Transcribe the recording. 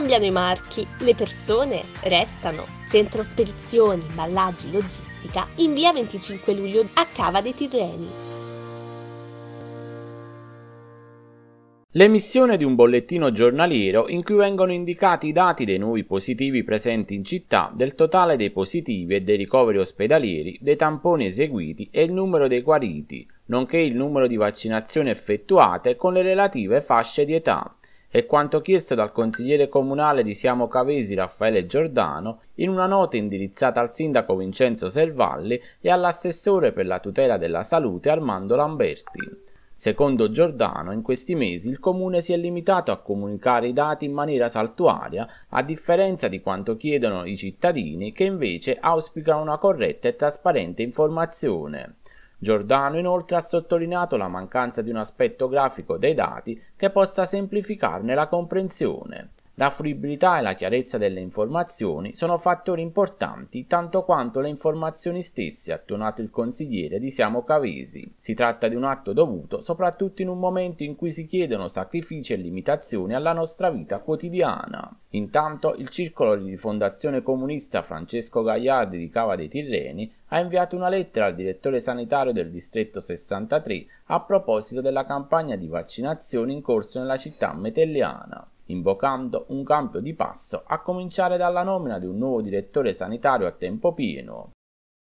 cambiano i marchi, le persone restano. Centro spedizioni, imballaggi, logistica in via 25 luglio a Cava dei Tirreni. L'emissione di un bollettino giornaliero in cui vengono indicati i dati dei nuovi positivi presenti in città, del totale dei positivi e dei ricoveri ospedalieri, dei tamponi eseguiti e il numero dei guariti, nonché il numero di vaccinazioni effettuate con le relative fasce di età. È quanto chiesto dal consigliere comunale di Siamo Cavesi Raffaele Giordano in una nota indirizzata al sindaco Vincenzo Servalli e all'assessore per la tutela della salute Armando Lamberti. Secondo Giordano, in questi mesi il comune si è limitato a comunicare i dati in maniera saltuaria, a differenza di quanto chiedono i cittadini che invece auspicano una corretta e trasparente informazione. Giordano inoltre ha sottolineato la mancanza di un aspetto grafico dei dati che possa semplificarne la comprensione. La fruibilità e la chiarezza delle informazioni sono fattori importanti tanto quanto le informazioni stesse, ha tonato il consigliere di Siamo Cavesi. Si tratta di un atto dovuto soprattutto in un momento in cui si chiedono sacrifici e limitazioni alla nostra vita quotidiana. Intanto il circolo di rifondazione comunista Francesco Gagliardi di Cava dei Tirreni ha inviato una lettera al direttore sanitario del distretto 63 a proposito della campagna di vaccinazione in corso nella città metelliana invocando un cambio di passo a cominciare dalla nomina di un nuovo direttore sanitario a tempo pieno.